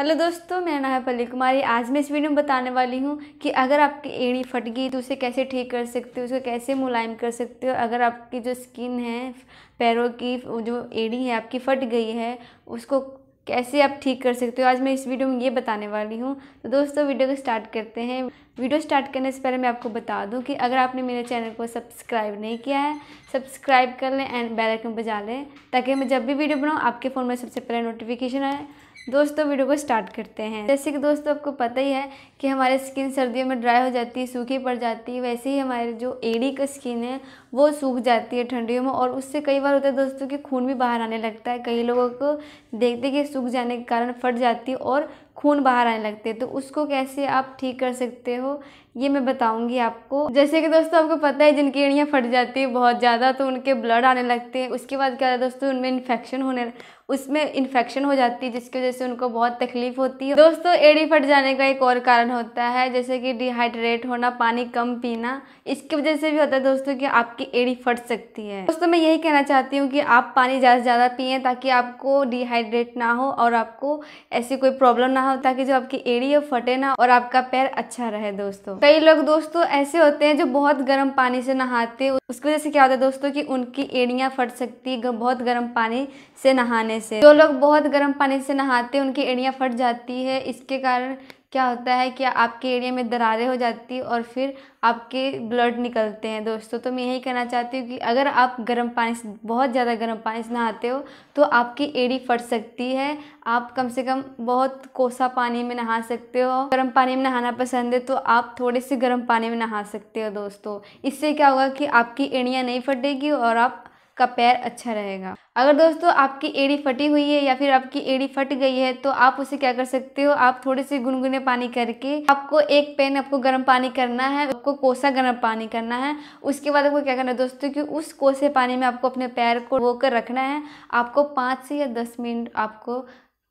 hello दोस्तों मेरा नाम है पल्ली कुमारी आज मैं इस वीडियो में बताने वाली हूँ कि अगर आपकी एड़ी फट गई तो उसे कैसे ठीक कर सकते हो उसे कैसे मुलायम कर सकते हो अगर आपकी जो स्किन है पैरों की जो एड़ी है आपकी फट गई है उसको कैसे आप ठीक कर सकते हो आज मैं इस वीडियो में ये बताने वाली हूँ तो दोस्तों वीडियो को स्टार्ट करते हैं वीडियो स्टार्ट करने से पहले मैं आपको बता दूँ कि अगर आपने मेरे चैनल को सब्सक्राइब नहीं किया है सब्सक्राइब कर लें एंड बेल आइकन बजा लें ताकि मैं जब भी वीडियो बनाऊँ आपके फ़ोन में सबसे पहले नोटिफिकेशन आए दोस्तों वीडियो को स्टार्ट करते हैं जैसे कि दोस्तों आपको पता ही है कि हमारे स्किन सर्दियों में ड्राई हो जाती है सूखी पड़ जाती है वैसे ही हमारे जो एड़ी का स्किन है वो सूख जाती है ठंडियों में और उससे कई बार होता है दोस्तों कि खून भी बाहर आने लगता है कई लोगों को देखते कि सूख जाने के कारण फट जाती है और खून बाहर आने लगते हैं तो उसको कैसे आप ठीक कर सकते हो ये मैं बताऊंगी आपको जैसे कि दोस्तों आपको पता है जिनकी एड़ियाँ फट जाती है बहुत ज़्यादा तो उनके ब्लड आने लगते हैं उसके बाद क्या है दोस्तों उनमें इन्फेक्शन होने उसमें इन्फेक्शन हो जाती है जिसकी वजह से उनको बहुत तकलीफ होती है दोस्तों एड़ी फट जाने का एक और कारण होता है जैसे कि डिहाइड्रेट होना पानी कम पीना इसकी वजह से भी होता है दोस्तों कि आपकी एड़ी फट सकती है दोस्तों मैं यही कहना चाहती हूँ कि आप पानी ज़्यादा से ज़्यादा पिए ताकि आपको डिहाइड्रेट ना हो और आपको ऐसी कोई प्रॉब्लम ना हो ताकि जो आपकी एड़ी है फटे ना और आपका पैर अच्छा रहे दोस्तों कई लोग दोस्तों ऐसे होते हैं जो बहुत गर्म पानी से नहाते उसकी वजह से क्या होता है दोस्तों की उनकी एड़ियाँ फट सकती है बहुत गर्म पानी से नहाने पानी से जो लोग बहुत गर्म पानी से नहाते हैं उनकी एड़ियाँ फट जाती है इसके कारण क्या होता है कि आपके एड़िया में दरारें हो जाती है और फिर आपके ब्लड निकलते हैं दोस्तों तो मैं यही कहना चाहती हूँ कि अगर आप गर्म पानी से बहुत ज़्यादा गर्म पानी से नहाते हो तो आपकी एड़ी फट सकती है आप कम से कम बहुत कोसा पानी में नहा सकते हो गर्म पानी में नहाना पसंद है तो आप थोड़े से गर्म पानी में नहा सकते हो दोस्तों इससे क्या होगा कि आपकी एड़ियाँ नहीं फटेगी और आप का पैर अच्छा रहेगा अगर दोस्तों आपकी एड़ी फटी हुई है या फिर आपकी एड़ी फट गई है तो आप उसे क्या कर सकते हो आप थोड़े से गुनगुने पानी करके आपको एक पेन आपको गर्म पानी करना है आपको कोसा गर्म पानी करना है उसके बाद आपको क्या करना है दोस्तों कि उस कोसे पानी में आपको अपने पैर को धोकर रखना है आपको पाँच से या दस मिनट आपको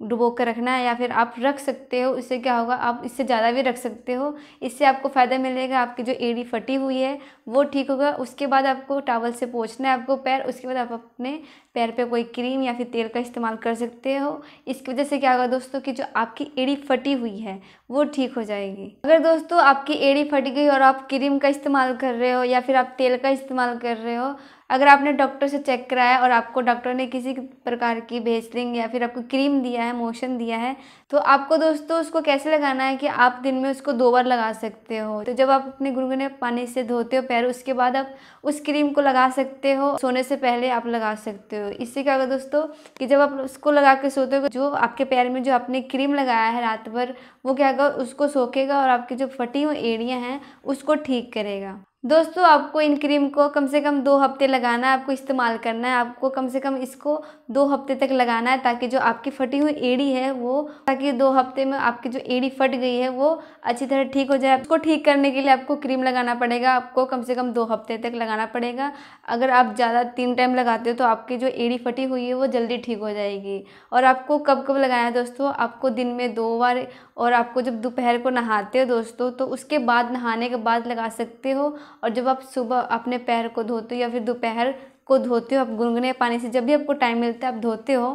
डुबो कर रखना है या फिर आप रख सकते हो इससे क्या होगा आप इससे ज़्यादा भी रख सकते हो इससे आपको फ़ायदा मिलेगा आपकी जो एड़ी फटी हुई है वो ठीक होगा उसके बाद आपको टावल से पोछना है आपको पैर उसके बाद आप अपने पैर पे कोई क्रीम या फिर तेल का इस्तेमाल कर सकते हो इसकी वजह से क्या होगा दोस्तों कि जो आपकी एड़ी फटी हुई है वो ठीक हो जाएगी अगर दोस्तों आपकी एड़ी फट गई और आप क्रीम का इस्तेमाल कर रहे हो या फिर आप तेल का इस्तेमाल कर रहे हो अगर आपने डॉक्टर से चेक कराया और आपको डॉक्टर ने किसी प्रकार की भेजलिंग या फिर आपको क्रीम दिया है मोशन दिया है तो आपको दोस्तों उसको कैसे लगाना है कि आप दिन में उसको दो बार लगा सकते हो तो जब आप अपने गुनगुने पानी से धोते हो पैर उसके बाद आप उस क्रीम को लगा सकते हो सोने से पहले आप लगा सकते हो इससे क्या होगा दोस्तों कि जब आप उसको लगा के सोते हो जो आपके पैर में जो आपने क्रीम लगाया है रात भर वो क्या होगा उसको सोखेगा और आपकी जो फटी हुई एड़ियाँ हैं उसको ठीक करेगा दोस्तों आपको इन क्रीम को कम से कम दो हफ्ते लगाना है आपको इस्तेमाल करना है आपको कम से कम इसको दो हफ्ते तक लगाना है ताकि जो आपकी फटी हुई एड़ी है वो ताकि दो हफ्ते में आपकी जो एड़ी फट गई है वो अच्छी तरह ठीक हो जाए उसको ठीक करने के लिए आपको क्रीम लगाना पड़ेगा आपको कम से कम दो हफ्ते तक लगाना पड़ेगा अगर आप ज़्यादा तीन टाइम लगाते हो तो आपकी जो एड़ी फटी हुई है वो जल्दी ठीक हो जाएगी और आपको कब कब लगाना है दोस्तों आपको दिन में दो बार और आपको जब दोपहर को नहाते हो दोस्तों तो उसके बाद नहाने के बाद लगा सकते हो और जब आप सुबह अपने पैर को धोते हो या फिर दोपहर को धोते हो आप गुनगुने पानी से जब भी आपको टाइम मिलता है आप धोते हो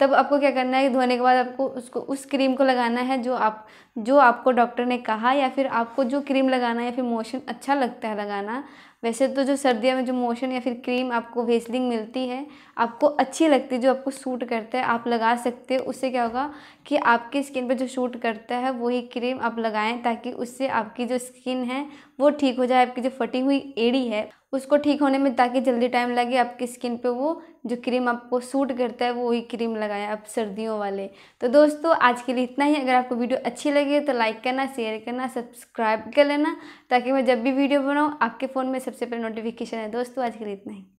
तब आपको क्या करना है धोने के बाद आपको उसको उस क्रीम को लगाना है जो आप जो आपको डॉक्टर ने कहा या फिर आपको जो क्रीम लगाना है या फिर मोशन अच्छा लगता है लगाना वैसे तो जो सर्दियों में जो मोशन या फिर क्रीम आपको वेसलिंग मिलती है आपको अच्छी लगती है जो आपको सूट करता है आप लगा सकते हो उससे क्या होगा कि आपके स्किन पर जो सूट करता है वही क्रीम आप लगाएं ताकि उससे आपकी जो स्किन है वो ठीक हो जाए आपकी जो फटी हुई एड़ी है उसको ठीक होने में ताकि जल्दी टाइम लगे आपकी स्किन पे वो जो क्रीम आपको सूट करता है वो वही क्रीम लगाएं आप सर्दियों वाले तो दोस्तों आज के लिए इतना ही अगर आपको वीडियो अच्छी लगी तो लाइक करना शेयर करना सब्सक्राइब कर लेना ताकि मैं जब भी वीडियो बनाऊँ आपके फ़ोन में सबसे पहले नोटिफिकेशन है दोस्तों आज के लिए इतना ही